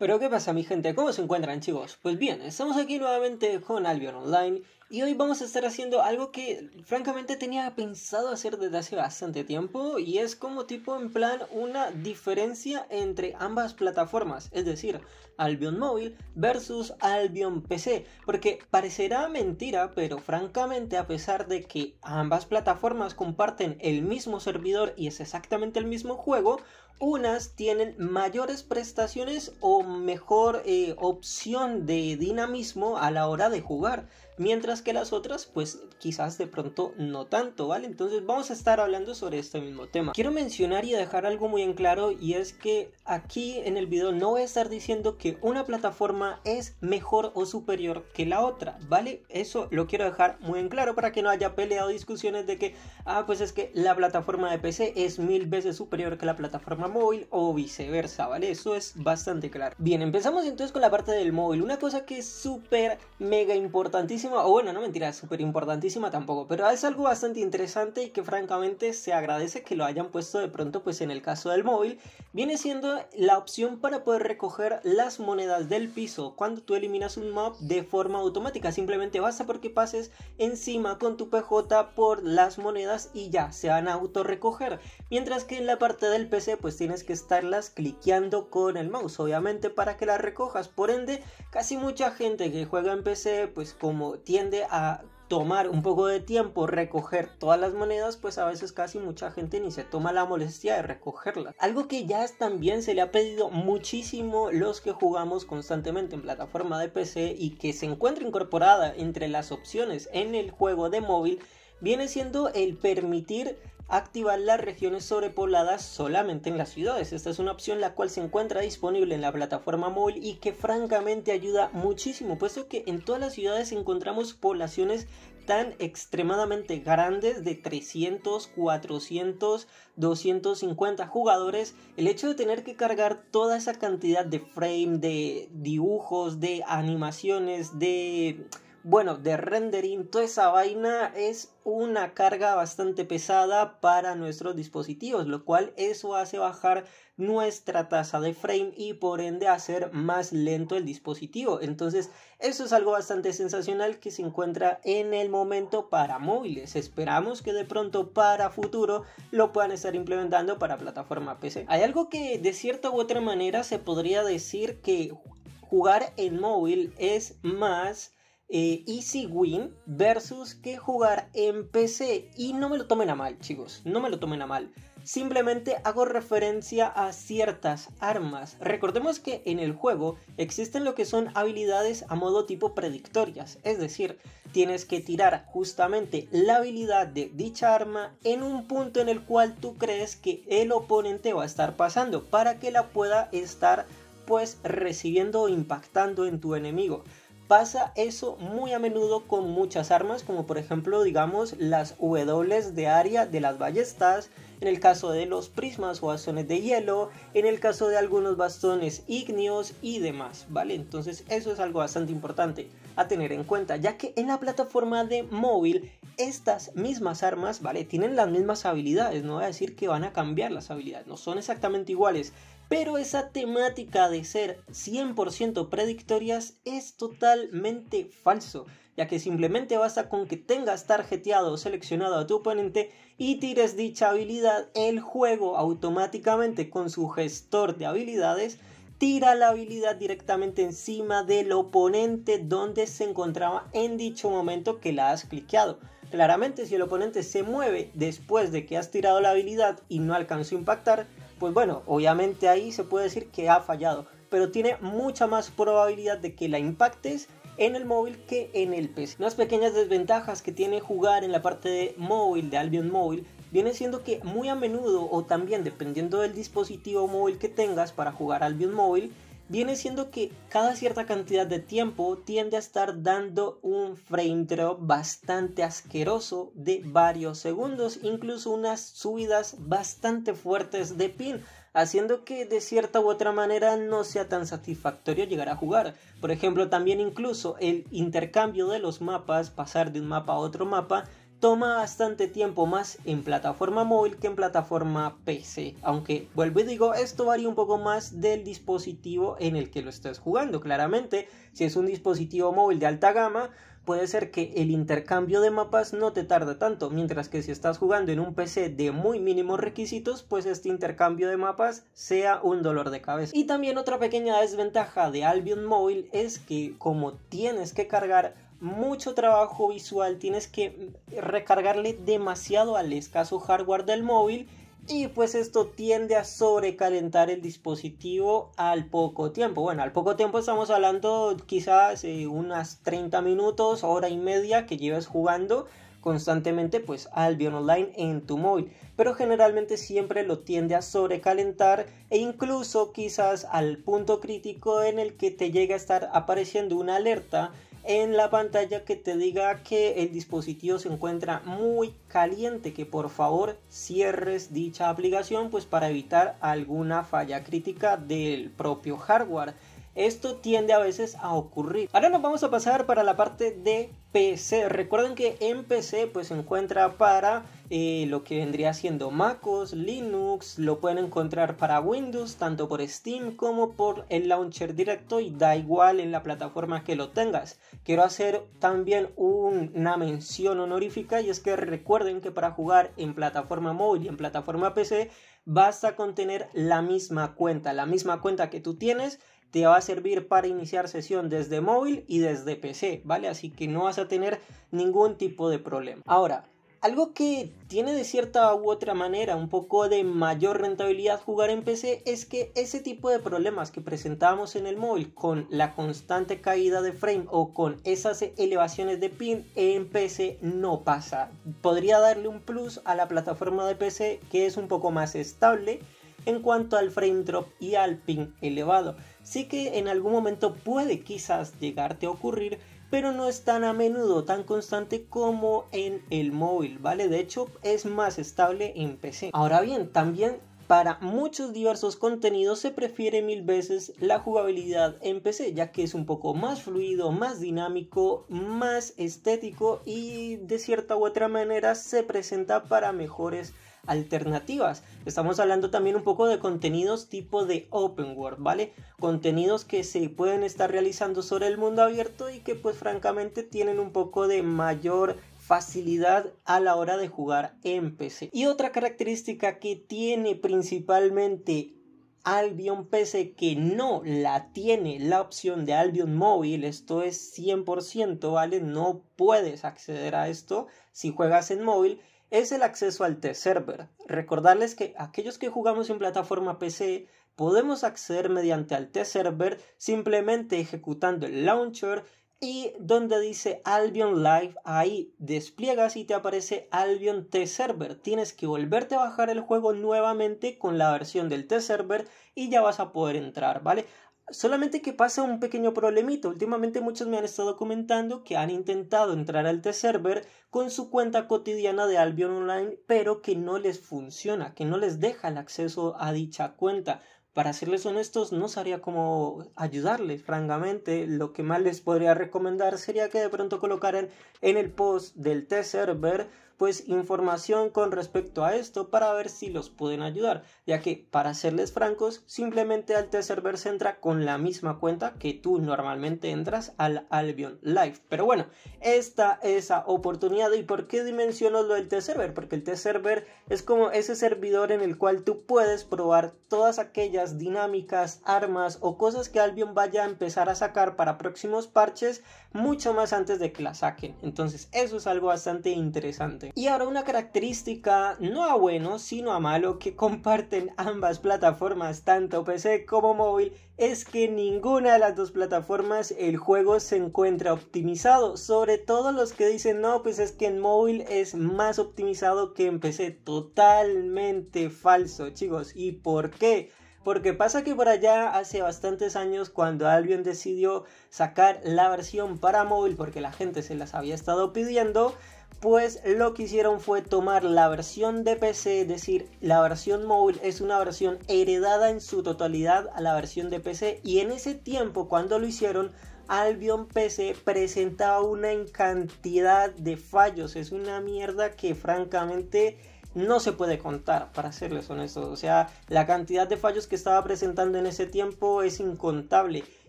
Pero ¿qué pasa mi gente? ¿Cómo se encuentran chicos? Pues bien, estamos aquí nuevamente con Albion Online y hoy vamos a estar haciendo algo que francamente tenía pensado hacer desde hace bastante tiempo y es como tipo en plan una diferencia entre ambas plataformas, es decir, Albion Móvil versus Albion PC, porque parecerá mentira, pero francamente a pesar de que ambas plataformas comparten el mismo servidor y es exactamente el mismo juego, unas tienen mayores prestaciones o mejor eh, opción de dinamismo a la hora de jugar mientras que las otras pues quizás de pronto no tanto, ¿vale? Entonces vamos a estar hablando sobre este mismo tema. Quiero mencionar y dejar algo muy en claro y es que aquí en el video no voy a estar diciendo que una plataforma es mejor o superior que la otra, ¿vale? Eso lo quiero dejar muy en claro para que no haya peleado discusiones de que, ah, pues es que la plataforma de PC es mil veces superior que la plataforma móvil o viceversa, ¿vale? Eso es bastante claro. Bien, empezamos entonces con la parte del móvil. Una cosa que es súper, mega importantísima o bueno, no mentira, es súper importantísima tampoco, pero es algo bastante interesante y que francamente se agradece que lo hayan puesto de pronto pues en el caso del móvil, viene siendo la opción para poder recoger las monedas del piso cuando tú eliminas un map de forma automática, simplemente basta porque pases encima con tu PJ por las monedas y ya, se van a auto recoger, mientras que en la parte del PC pues tienes que estarlas cliqueando con el mouse, obviamente para que las recojas, por ende casi mucha gente que juega en PC pues como tiende a tomar un poco de tiempo recoger todas las monedas, pues a veces casi mucha gente ni se toma la molestia de recogerlas. Algo que ya también se le ha pedido muchísimo los que jugamos constantemente en plataforma de PC y que se encuentra incorporada entre las opciones en el juego de móvil, viene siendo el permitir activar las regiones sobrepobladas solamente en las ciudades. Esta es una opción la cual se encuentra disponible en la plataforma móvil y que francamente ayuda muchísimo, puesto que en todas las ciudades encontramos poblaciones tan extremadamente grandes de 300, 400, 250 jugadores, el hecho de tener que cargar toda esa cantidad de frame, de dibujos, de animaciones, de bueno, de rendering, toda esa vaina es una carga bastante pesada para nuestros dispositivos, lo cual eso hace bajar nuestra tasa de frame y por ende hacer más lento el dispositivo. Entonces, eso es algo bastante sensacional que se encuentra en el momento para móviles. Esperamos que de pronto para futuro lo puedan estar implementando para plataforma PC. Hay algo que de cierta u otra manera se podría decir que jugar en móvil es más eh, easy Win versus que jugar en PC. Y no me lo tomen a mal, chicos, no me lo tomen a mal. Simplemente hago referencia a ciertas armas. Recordemos que en el juego existen lo que son habilidades a modo tipo predictorias, es decir, tienes que tirar justamente la habilidad de dicha arma en un punto en el cual tú crees que el oponente va a estar pasando para que la pueda estar pues recibiendo o impactando en tu enemigo. Pasa eso muy a menudo con muchas armas, como por ejemplo, digamos, las W de área de las ballestas, en el caso de los prismas o bastones de hielo, en el caso de algunos bastones ígneos y demás, ¿vale? Entonces eso es algo bastante importante a tener en cuenta, ya que en la plataforma de móvil estas mismas armas, ¿vale? Tienen las mismas habilidades, no voy a decir que van a cambiar las habilidades, no son exactamente iguales, pero esa temática de ser 100% predictorias es totalmente falso, ya que simplemente basta con que tengas tarjeteado o seleccionado a tu oponente y tires dicha habilidad, el juego automáticamente con su gestor de habilidades tira la habilidad directamente encima del oponente donde se encontraba en dicho momento que la has cliqueado. Claramente si el oponente se mueve después de que has tirado la habilidad y no alcanzó a impactar, pues bueno, obviamente ahí se puede decir que ha fallado, pero tiene mucha más probabilidad de que la impactes en el móvil que en el PC. Unas pequeñas desventajas que tiene jugar en la parte de móvil, de Albion Móvil, viene siendo que muy a menudo o también dependiendo del dispositivo móvil que tengas para jugar Albion Móvil, viene siendo que cada cierta cantidad de tiempo tiende a estar dando un frame drop bastante asqueroso de varios segundos, incluso unas subidas bastante fuertes de pin, haciendo que de cierta u otra manera no sea tan satisfactorio llegar a jugar. Por ejemplo, también incluso el intercambio de los mapas, pasar de un mapa a otro mapa, toma bastante tiempo más en plataforma móvil que en plataforma PC. Aunque vuelvo y digo, esto varía un poco más del dispositivo en el que lo estés jugando. Claramente, si es un dispositivo móvil de alta gama, puede ser que el intercambio de mapas no te tarda tanto, mientras que si estás jugando en un PC de muy mínimos requisitos, pues este intercambio de mapas sea un dolor de cabeza. Y también otra pequeña desventaja de Albion Móvil es que como tienes que cargar mucho trabajo visual, tienes que recargarle demasiado al escaso hardware del móvil y pues esto tiende a sobrecalentar el dispositivo al poco tiempo. Bueno, al poco tiempo estamos hablando quizás unas 30 minutos, hora y media que llevas jugando constantemente pues Albion Online en tu móvil, pero generalmente siempre lo tiende a sobrecalentar e incluso quizás al punto crítico en el que te llega a estar apareciendo una alerta en la pantalla que te diga que el dispositivo se encuentra muy caliente, que por favor cierres dicha aplicación pues para evitar alguna falla crítica del propio hardware. Esto tiende a veces a ocurrir. Ahora nos vamos a pasar para la parte de PC. Recuerden que en PC pues se encuentra para eh, lo que vendría siendo MacOS, Linux, lo pueden encontrar para Windows, tanto por Steam como por el launcher directo y da igual en la plataforma que lo tengas. Quiero hacer también una mención honorífica y es que recuerden que para jugar en plataforma móvil y en plataforma PC basta con tener la misma cuenta, la misma cuenta que tú tienes te va a servir para iniciar sesión desde móvil y desde PC, ¿vale? Así que no vas a tener ningún tipo de problema. Ahora, algo que tiene de cierta u otra manera un poco de mayor rentabilidad jugar en PC es que ese tipo de problemas que presentábamos en el móvil con la constante caída de frame o con esas elevaciones de pin en PC no pasa. Podría darle un plus a la plataforma de PC que es un poco más estable en cuanto al frame drop y al ping elevado. Sí que en algún momento puede quizás llegarte a ocurrir, pero no es tan a menudo, tan constante como en el móvil, ¿vale? De hecho, es más estable en PC. Ahora bien, también para muchos diversos contenidos se prefiere mil veces la jugabilidad en PC, ya que es un poco más fluido, más dinámico, más estético y de cierta u otra manera se presenta para mejores alternativas. Estamos hablando también un poco de contenidos tipo de open world, ¿vale? Contenidos que se pueden estar realizando sobre el mundo abierto y que pues francamente tienen un poco de mayor facilidad a la hora de jugar en PC. Y otra característica que tiene principalmente Albion PC que no la tiene la opción de Albion móvil, esto es 100%, ¿vale? No puedes acceder a esto si juegas en móvil, es el acceso al T-Server. Recordarles que aquellos que jugamos en plataforma PC podemos acceder mediante al T-Server simplemente ejecutando el launcher y donde dice Albion Live, ahí despliegas y te aparece Albion T-Server. Tienes que volverte a bajar el juego nuevamente con la versión del T-Server y ya vas a poder entrar, ¿vale? Solamente que pasa un pequeño problemito. Últimamente muchos me han estado comentando que han intentado entrar al T-Server con su cuenta cotidiana de Albion Online, pero que no les funciona, que no les deja el acceso a dicha cuenta. Para serles honestos, no sabría cómo ayudarles, francamente. Lo que más les podría recomendar sería que de pronto colocaran en el post del T-Server pues información con respecto a esto para ver si los pueden ayudar, ya que para serles francos, simplemente al T-Server se entra con la misma cuenta que tú normalmente entras al Albion Live. Pero bueno, esta es esa oportunidad y por qué dimensiono lo del T-Server, porque el T-Server es como ese servidor en el cual tú puedes probar todas aquellas dinámicas, armas o cosas que Albion vaya a empezar a sacar para próximos parches mucho más antes de que la saquen. Entonces eso es algo bastante interesante. Y ahora una característica no a bueno, sino a malo que comparten ambas plataformas, tanto PC como móvil, es que en ninguna de las dos plataformas el juego se encuentra optimizado. Sobre todo los que dicen, no, pues es que en móvil es más optimizado que en PC. Totalmente falso, chicos. ¿Y por qué? Porque pasa que por allá hace bastantes años cuando Albion decidió sacar la versión para móvil porque la gente se las había estado pidiendo, pues lo que hicieron fue tomar la versión de PC, es decir, la versión móvil es una versión heredada en su totalidad a la versión de PC y en ese tiempo cuando lo hicieron Albion PC presentaba una cantidad de fallos, es una mierda que francamente no se puede contar, para serles honestos. O sea, la cantidad de fallos que estaba presentando en ese tiempo es incontable.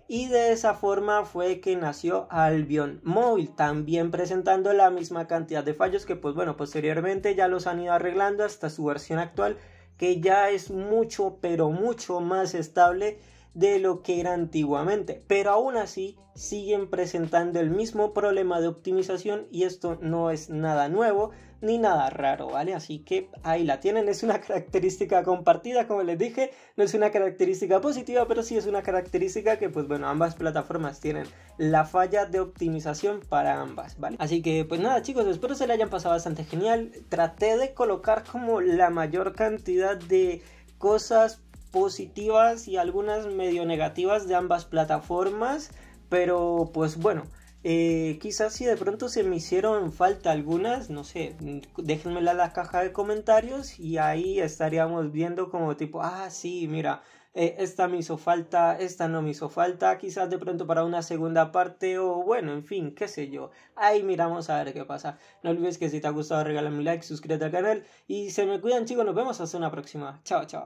Y de esa forma fue que nació Albion Móvil. también presentando la misma cantidad de fallos que pues bueno, posteriormente ya los han ido arreglando hasta su versión actual, que ya es mucho, pero mucho más estable de lo que era antiguamente, pero aún así siguen presentando el mismo problema de optimización y esto no es nada nuevo ni nada raro, ¿vale? Así que ahí la tienen, es una característica compartida, como les dije, no es una característica positiva, pero sí es una característica que pues bueno, ambas plataformas tienen la falla de optimización para ambas, ¿vale? Así que pues nada chicos, espero se le hayan pasado bastante genial, traté de colocar como la mayor cantidad de cosas positivas y algunas medio negativas de ambas plataformas, pero pues bueno, eh, quizás si de pronto se me hicieron falta algunas, no sé, déjenmela en la caja de comentarios y ahí estaríamos viendo como tipo, ah, sí, mira, eh, esta me hizo falta, esta no me hizo falta, quizás de pronto para una segunda parte o bueno, en fin, qué sé yo. Ahí miramos a ver qué pasa. No olvides que si te ha gustado regálame un like, suscríbete al canal y se me cuidan chicos, nos vemos hasta una próxima. Chao, chao.